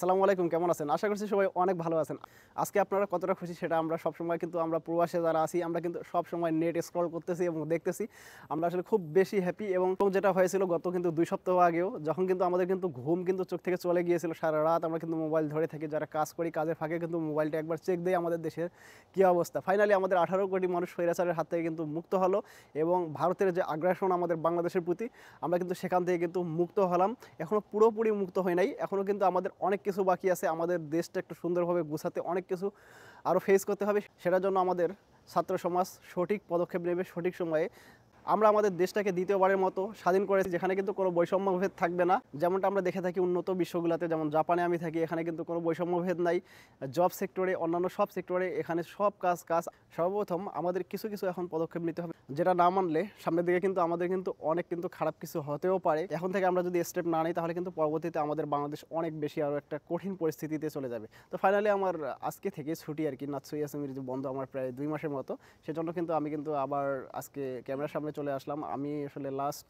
আসসালামু আলাইকুম কেমন আছেন আশা করছি সবাই অনেক ভালো আছেন আজকে আপনারা কতটা খুশি সেটা আমরা সবসময় কিন্তু আমরা প্রবাসে যারা আছি আমরা কিন্তু সবসময় নেট স্ক্রল করতেছি এবং দেখতেছি আমরা আসলে খুব বেশি হ্যাপি এবং যেটা হয়েছিল গত কিন্তু দুই সপ্তাহ আগেও যখন কিন্তু আমাদের কিন্তু ঘুম কিন্তু চোখ থেকে চলে গিয়েছিল সারা রাত আমরা কিন্তু মোবাইল ধরে থাকি যারা কাজ করি কাজের ফাঁকে কিন্তু মোবাইলটা একবার চেক দেয় আমাদের দেশের কী অবস্থা ফাইনালি আমাদের আঠারো কোটি মানুষ স্বৈরাচারের হাত থেকে কিন্তু মুক্ত হলো এবং ভারতের যে আগ্রাসন আমাদের বাংলাদেশের প্রতি আমরা কিন্তু সেখান থেকে কিন্তু মুক্ত হলাম এখনও পুরোপুরি মুক্ত হয় নাই এখনও কিন্তু আমাদের অনেক কিছু বাকি আছে আমাদের দেশটা একটু সুন্দরভাবে গুছাতে অনেক কিছু আরও ফেস করতে হবে সেটার জন্য আমাদের ছাত্র সমাজ সঠিক পদক্ষেপ নেবে সঠিক সময়ে আমরা আমাদের দেশটাকে দ্বিতীয়বারের মতো স্বাধীন করেছি যেখানে কিন্তু কোনো বৈষম্যভেদ থাকবে না যেমনটা আমরা দেখে থাকি উন্নত বিশ্বগুলোতে যেমন জাপানে আমি থাকি এখানে কিন্তু কোনো বৈষম্যভেদ নাই জব সেক্টরে অন্যান্য সব সেক্টরে এখানে সব কাজ কাজ সর্বপ্রথম আমাদের কিছু কিছু এখন পদক্ষেপ নিতে হবে যেটা না মানলে সামনের দিকে কিন্তু আমাদের কিন্তু অনেক কিন্তু খারাপ কিছু হতেও পারে এখন থেকে আমরা যদি স্টেপ না নিই তাহলে কিন্তু পরবর্তীতে আমাদের বাংলাদেশ অনেক বেশি আরও একটা কঠিন পরিস্থিতিতে চলে যাবে তো ফাইনালি আমার আজকে থেকে ছুটি আর কি নাচ আসমির যে বন্ধ আমার প্রায় দুই মাসের মতো সেজন্য কিন্তু আমি কিন্তু আবার আজকে ক্যামেরার সামনে চলে আসলাম আমি আসলে লাস্ট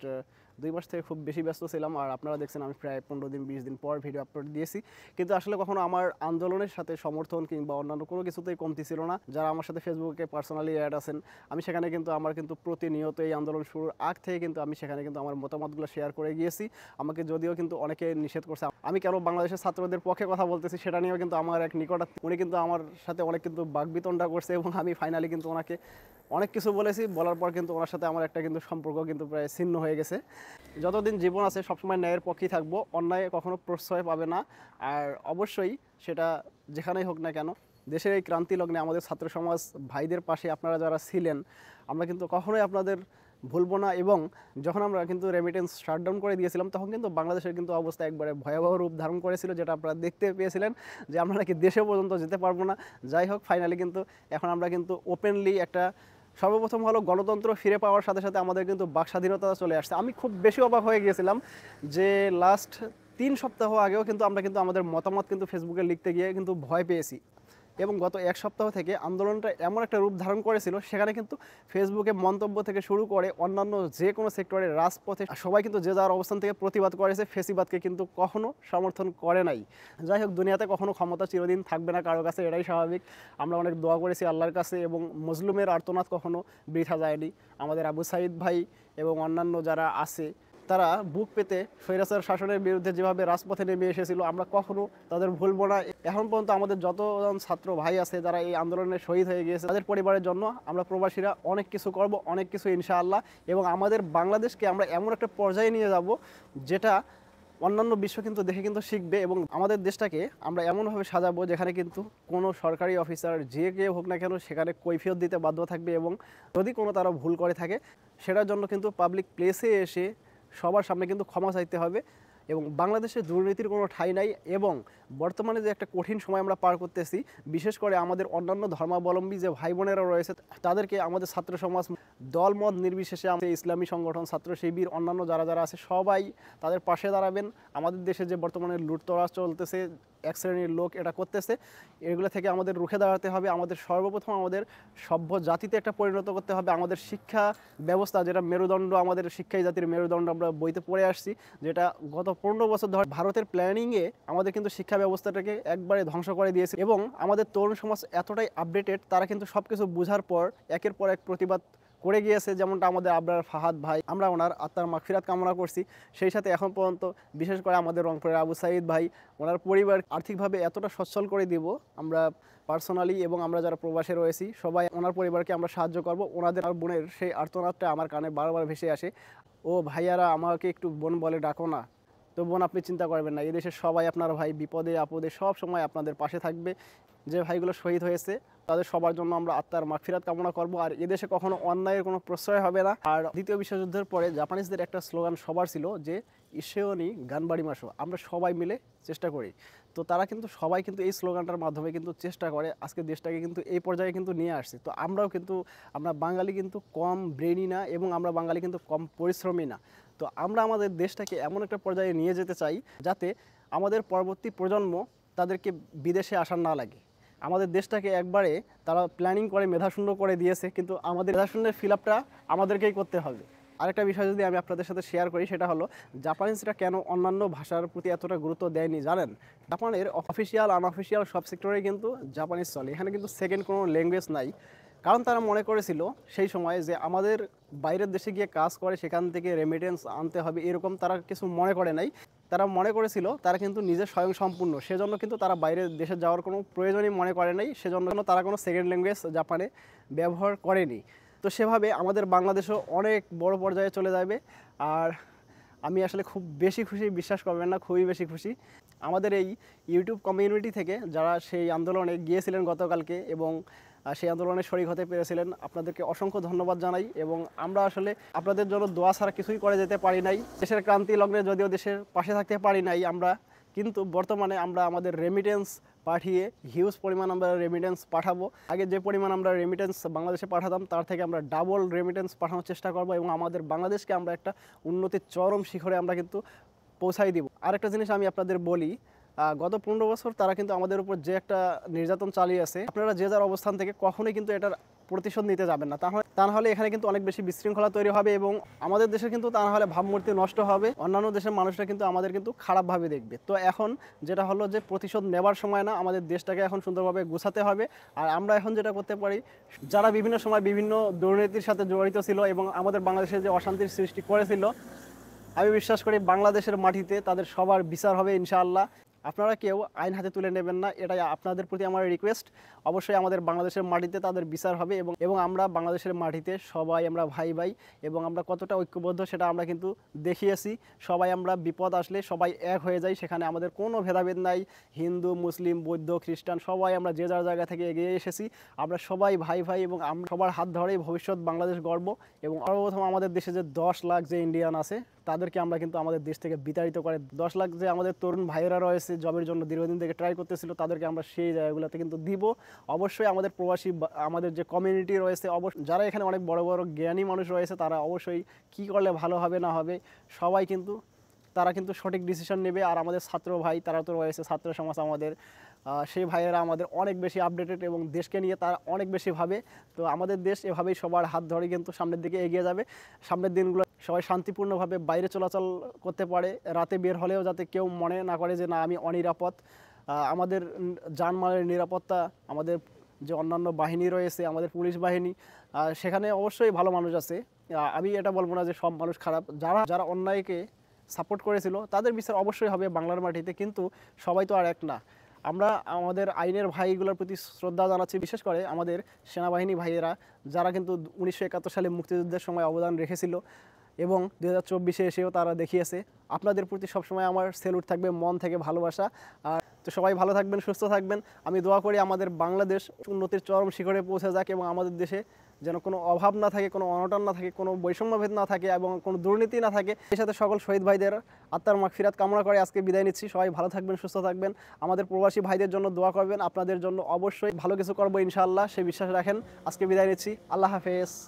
দুই মাস থেকে খুব বেশি ব্যস্ত ছিলাম আর আপনারা দেখছেন আমি প্রায় পনেরো দিন বিশ দিন পর ভিডিও আপলোড দিয়েছি কিন্তু আসলে কখনো আমার আন্দোলনের সাথে সমর্থন কিংবা অন্যান্য কোনো কিছুতেই কমতি ছিল না যারা আমার সাথে ফেসবুকে পার্সোনালি অ্যাড আছেন আমি সেখানে কিন্তু আমার কিন্তু প্রতিনিয়ত এই আন্দোলন শুরুর আগ থেকে কিন্তু আমি সেখানে কিন্তু আমার মতামতগুলো শেয়ার করে গিয়েছি আমাকে যদিও কিন্তু অনেকে নিষেধ করছে আমি কেন বাংলাদেশের ছাত্রদের পক্ষে কথা বলতেছি সেটা নিয়েও কিন্তু আমার এক নিকট উনি কিন্তু আমার সাথে অনেক কিন্তু বাগবিতণ্ডা করছে এবং আমি ফাইনালি কিন্তু ওনাকে অনেক কিছু বলেছি বলার পর কিন্তু ওনার সাথে আমার একটা কিন্তু সম্পর্ক কিন্তু প্রায় ছিন্ন হয়ে গেছে যতদিন জীবন আছে সবসময় ন্যায়ের পক্ষেই থাকবো অন্যায় কখনো প্রশ্রয় পাবে না আর অবশ্যই সেটা যেখানেই হোক না কেন দেশের এই ক্রান্তি লগ্নে আমাদের ছাত্র সমাজ ভাইদের পাশে আপনারা যারা ছিলেন আমরা কিন্তু কখনোই আপনাদের ভুলবো না এবং যখন আমরা কিন্তু রেমিটেন্স শাটডাউন করে দিয়েছিলাম তখন কিন্তু বাংলাদেশের কিন্তু অবস্থা একবারে ভয়াবহ রূপ ধারণ করেছিল যেটা আপনারা দেখতে পেয়েছিলেন যে আমরা নাকি দেশে পর্যন্ত যেতে পারবো না যাই হোক ফাইনালি কিন্তু এখন আমরা কিন্তু ওপেনলি একটা সর্বপ্রথম হলো গণতন্ত্র ফিরে পাওয়ার সাথে সাথে আমাদের কিন্তু বাক স্বাধীনতা চলে আসছে আমি খুব বেশি অবাক হয়ে গিয়েছিলাম যে লাস্ট তিন সপ্তাহ আগেও কিন্তু আমরা কিন্তু আমাদের মতামত কিন্তু ফেসবুকে লিখতে গিয়ে কিন্তু ভয় পেয়েছি এবং গত এক সপ্তাহ থেকে আন্দোলনটা এমন একটা রূপ ধারণ করেছিল সেখানে কিন্তু ফেসবুকে মন্তব্য থেকে শুরু করে অন্যান্য যে কোনো সেক্টরের রাজপথে সবাই কিন্তু যে যার অবস্থান থেকে প্রতিবাদ করেছে ফেসিবাদকে কিন্তু কখনো সমর্থন করে নাই যাই হোক দুনিয়াতে কখনো ক্ষমতা চিরদিন থাকবে না কারো কাছে এটাই স্বাভাবিক আমরা অনেক দোয়া করেছি আল্লাহর কাছে এবং মজলুমের আর্তনাদ কখনো বৃথা যায়নি আমাদের আবু সাইদ ভাই এবং অন্যান্য যারা আছে তারা বুক পেতে ফেরাসের শাসনের বিরুদ্ধে যেভাবে রাজপথে নেমে এসেছিল আমরা কখনো তাদের ভুলবো না এখন পর্যন্ত আমাদের যতজন ছাত্র ভাই আছে যারা এই আন্দোলনে শহীদ হয়ে গিয়েছে তাদের পরিবারের জন্য আমরা প্রবাসীরা অনেক কিছু করব অনেক কিছু ইনশাআল্লাহ এবং আমাদের বাংলাদেশকে আমরা এমন একটা পর্যায়ে নিয়ে যাব যেটা অন্যান্য বিশ্ব কিন্তু দেখে কিন্তু শিখবে এবং আমাদের দেশটাকে আমরা এমনভাবে সাজাবো যেখানে কিন্তু কোনো সরকারি অফিসার যে কেউ হোক না কেন সেখানে কৈফিয়ত দিতে বাধ্য থাকবে এবং যদি কোনো তারা ভুল করে থাকে সেটার জন্য কিন্তু পাবলিক প্লেসে এসে সবার সামনে কিন্তু ক্ষমা চাইতে হবে এবং বাংলাদেশে দুর্নীতির কোনো ঠাই নাই এবং বর্তমানে যে একটা কঠিন সময় আমরা পার করতেছি বিশেষ করে আমাদের অন্যান্য ধর্মাবলম্বী যে ভাই বোনেরা রয়েছে তাদেরকে আমাদের ছাত্র সমাজ দলমত নির্বিশেষে আমাদের ইসলামী সংগঠন ছাত্র শিবির অন্যান্য যারা যারা আছে সবাই তাদের পাশে দাঁড়াবেন আমাদের দেশে যে বর্তমানে লুটতরাজ চলতেছে এক শ্রেণীর লোক এটা করতেছে এগুলো থেকে আমাদের রুখে দাঁড়াতে হবে আমাদের সর্বপ্রথম আমাদের সভ্য জাতিতে একটা পরিণত করতে হবে আমাদের শিক্ষা ব্যবস্থা যেটা মেরুদণ্ড আমাদের শিক্ষাই জাতির মেরুদণ্ড আমরা বইতে পড়ে আসছি যেটা গত পনেরো বছর ধরে ভারতের প্ল্যানিংয়ে আমাদের কিন্তু শিক্ষা ব্যবস্থাটাকে একবারে ধ্বংস করে দিয়েছে এবং আমাদের তরুণ সমাজ এতটাই আপডেটেড তারা কিন্তু সব কিছু বোঝার পর একের পর এক প্রতিবাদ করে গিয়েছে যেমনটা আমাদের আবরার ফাহাদ ভাই আমরা ওনার আত্মার মাগফিরাত কামনা করছি সেই সাথে এখন পর্যন্ত বিশেষ করে আমাদের রংপুরের আবু সাইদ ভাই ওনার পরিবার আর্থিকভাবে এতটা সচ্ছল করে দিব আমরা পার্সোনালি এবং আমরা যারা প্রবাসে রয়েছি সবাই ওনার পরিবারকে আমরা সাহায্য করব ওনাদের আর বোনের সেই আর্তনাদটা আমার কানে বারবার ভেসে আসে ও ভাইয়ারা আমাকে একটু বোন বলে ডাকো না তো বোন আপনি চিন্তা করবেন না এদেশের সবাই আপনার ভাই বিপদে আপদে সব সময় আপনাদের পাশে থাকবে যে ভাইগুলো শহীদ হয়েছে তাদের সবার জন্য আমরা আত্মার মাফিরাত কামনা করব আর এদেশে কখনো অন্যায়ের কোনো প্রশ্রয় হবে না আর দ্বিতীয় বিশ্বযুদ্ধের পরে জাপানিজদের একটা স্লোগান সবার ছিল যে ইসেওনি গানবাড়ি মাসো আমরা সবাই মিলে চেষ্টা করি তো তারা কিন্তু সবাই কিন্তু এই স্লোগানটার মাধ্যমে কিন্তু চেষ্টা করে আজকে দেশটাকে কিন্তু এই পর্যায়ে কিন্তু নিয়ে আসছে তো আমরাও কিন্তু আমরা বাঙালি কিন্তু কম ব্রেনি না এবং আমরা বাঙালি কিন্তু কম পরিশ্রমী না তো আমরা আমাদের দেশটাকে এমন একটা পর্যায়ে নিয়ে যেতে চাই যাতে আমাদের পরবর্তী প্রজন্ম তাদেরকে বিদেশে আসার না লাগে আমাদের দেশটাকে একবারে তারা প্ল্যানিং করে মেধাশূন্য করে দিয়েছে কিন্তু আমাদের মেধাশূন্যের ফিল আপটা আমাদেরকেই করতে হবে আরেকটা বিষয় যদি আমি আপনাদের সাথে শেয়ার করি সেটা হলো জাপানিজরা কেন অন্যান্য ভাষার প্রতি এতটা গুরুত্ব দেয়নি জানেন জাপানের অফিসিয়াল আনঅফিসিয়াল সব সেক্টরেই কিন্তু জাপানিজ চলে এখানে কিন্তু সেকেন্ড কোনো ল্যাঙ্গুয়েজ নাই কারণ তারা মনে করেছিল সেই সময় যে আমাদের বাইরের দেশে গিয়ে কাজ করে সেখান থেকে রেমিটেন্স আনতে হবে এরকম তারা কিছু মনে করে নাই তারা মনে করেছিল তারা কিন্তু নিজে স্বয়ং সম্পূর্ণ সেজন্য কিন্তু তারা বাইরের দেশে যাওয়ার কোনো প্রয়োজনই মনে করে নাই সেজন্য তারা কোনো সেকেন্ড ল্যাঙ্গুয়েজ জাপানে ব্যবহার করেনি তো সেভাবে আমাদের বাংলাদেশও অনেক বড় পর্যায়ে চলে যাবে আর আমি আসলে খুব বেশি খুশি বিশ্বাস করবেন না খুবই বেশি খুশি আমাদের এই ইউটিউব কমিউনিটি থেকে যারা সেই আন্দোলনে গিয়েছিলেন গতকালকে এবং সেই আন্দোলনে শরিক হতে পেরেছিলেন আপনাদেরকে অসংখ্য ধন্যবাদ জানাই এবং আমরা আসলে আপনাদের জন্য দোয়া ছাড়া কিছুই করে যেতে পারি নাই দেশের ক্রান্তি লগ্নে যদিও দেশের পাশে থাকতে পারি নাই আমরা কিন্তু বর্তমানে আমরা আমাদের রেমিটেন্স পাঠিয়ে হিউজ পরিমাণ আমরা রেমিটেন্স পাঠাবো আগে যে পরিমাণ আমরা রেমিটেন্স বাংলাদেশে পাঠাতাম তার থেকে আমরা ডাবল রেমিটেন্স পাঠানোর চেষ্টা করবো এবং আমাদের বাংলাদেশকে আমরা একটা উন্নতির চরম শিখরে আমরা কিন্তু পৌঁছাই দিব আরেকটা জিনিস আমি আপনাদের বলি গত পনেরো বছর তারা কিন্তু আমাদের উপর যে একটা নির্যাতন চালিয়ে আছে আপনারা যে যার অবস্থান থেকে কখনোই কিন্তু এটার প্রতিশোধ নিতে যাবেন না তাহলে হলে এখানে কিন্তু অনেক বেশি বিশৃঙ্খলা তৈরি হবে এবং আমাদের দেশে কিন্তু তা হলে ভাবমূর্তি নষ্ট হবে অন্যান্য দেশের মানুষরা কিন্তু আমাদের কিন্তু খারাপভাবে দেখবে তো এখন যেটা হলো যে প্রতিশোধ নেবার সময় না আমাদের দেশটাকে এখন সুন্দরভাবে গুছাতে হবে আর আমরা এখন যেটা করতে পারি যারা বিভিন্ন সময় বিভিন্ন দুর্নীতির সাথে জড়িত ছিল এবং আমাদের বাংলাদেশে যে অশান্তির সৃষ্টি করেছিল আমি বিশ্বাস করি বাংলাদেশের মাটিতে তাদের সবার বিচার হবে ইনশাআল্লাহ আপনারা কেউ আইন হাতে তুলে নেবেন না এটাই আপনাদের প্রতি আমার রিকোয়েস্ট অবশ্যই আমাদের বাংলাদেশের মাটিতে তাদের বিচার হবে এবং এবং আমরা বাংলাদেশের মাটিতে সবাই আমরা ভাই ভাই এবং আমরা কতটা ঐক্যবদ্ধ সেটা আমরা কিন্তু দেখিয়েছি সবাই আমরা বিপদ আসলে সবাই এক হয়ে যাই সেখানে আমাদের কোনো ভেদাভেদ নাই হিন্দু মুসলিম বৌদ্ধ খ্রিস্টান সবাই আমরা যে যার জায়গা থেকে এগিয়ে এসেছি আমরা সবাই ভাই ভাই এবং আমরা সবার হাত ধরেই ভবিষ্যৎ বাংলাদেশ গর্ব এবং সর্বপ্রথম আমাদের দেশে যে দশ লাখ যে ইন্ডিয়ান আছে তাদেরকে আমরা কিন্তু আমাদের দেশ থেকে বিতাড়িত করে দশ লাখ যে আমাদের তরুণ ভাইয়েরা রয়েছে জবের জন্য দীর্ঘদিন থেকে ট্রাই করতেছিল তাদেরকে আমরা সেই জায়গাগুলোতে কিন্তু দিব অবশ্যই আমাদের প্রবাসী আমাদের যে কমিউনিটি রয়েছে অবশ্যই যারা এখানে অনেক বড় বড় জ্ঞানী মানুষ রয়েছে তারা অবশ্যই কি করলে ভালো হবে না হবে সবাই কিন্তু তারা কিন্তু সঠিক ডিসিশন নেবে আর আমাদের ছাত্র ভাই তারা তো রয়েছে ছাত্র সমাজ আমাদের সেই ভাইয়েরা আমাদের অনেক বেশি আপডেটেড এবং দেশকে নিয়ে তারা অনেক বেশি ভাবে তো আমাদের দেশ এভাবেই সবার হাত ধরে কিন্তু সামনের দিকে এগিয়ে যাবে সামনের দিনগুলো সবাই শান্তিপূর্ণভাবে বাইরে চলাচল করতে পারে রাতে বের হলেও যাতে কেউ মনে না করে যে না আমি অনিরাপদ আমাদের যানমালের নিরাপত্তা আমাদের যে অন্যান্য বাহিনী রয়েছে আমাদের পুলিশ বাহিনী সেখানে অবশ্যই ভালো মানুষ আছে আমি এটা বলবো না যে সব মানুষ খারাপ যারা যারা অন্যায়কে সাপোর্ট করেছিল তাদের বিচার অবশ্যই হবে বাংলার মাটিতে কিন্তু সবাই তো আর এক না আমরা আমাদের আইনের ভাইগুলোর প্রতি শ্রদ্ধা জানাচ্ছি বিশেষ করে আমাদের সেনাবাহিনী ভাইয়েরা যারা কিন্তু উনিশশো সালে মুক্তিযুদ্ধের সময় অবদান রেখেছিল এবং দু হাজার চব্বিশে এসেও তারা দেখিয়েছে আপনাদের প্রতি সবসময় আমার সেলুট থাকবে মন থেকে ভালোবাসা আর তো সবাই ভালো থাকবেন সুস্থ থাকবেন আমি দোয়া করি আমাদের বাংলাদেশ উন্নতির চরম শিখরে পৌঁছে যাক এবং আমাদের দেশে যেন কোনো অভাব না থাকে কোনো অনটন না থাকে কোনো বৈষম্যভেদ না থাকে এবং কোনো দুর্নীতি না থাকে এর সাথে সকল শহীদ ভাইদের আত্মার ফিরাত কামনা করে আজকে বিদায় নিচ্ছি সবাই ভালো থাকবেন সুস্থ থাকবেন আমাদের প্রবাসী ভাইদের জন্য দোয়া করবেন আপনাদের জন্য অবশ্যই ভালো কিছু করবো ইনশাআল্লাহ সে বিশ্বাস রাখেন আজকে বিদায় নিচ্ছি আল্লাহ হাফেজ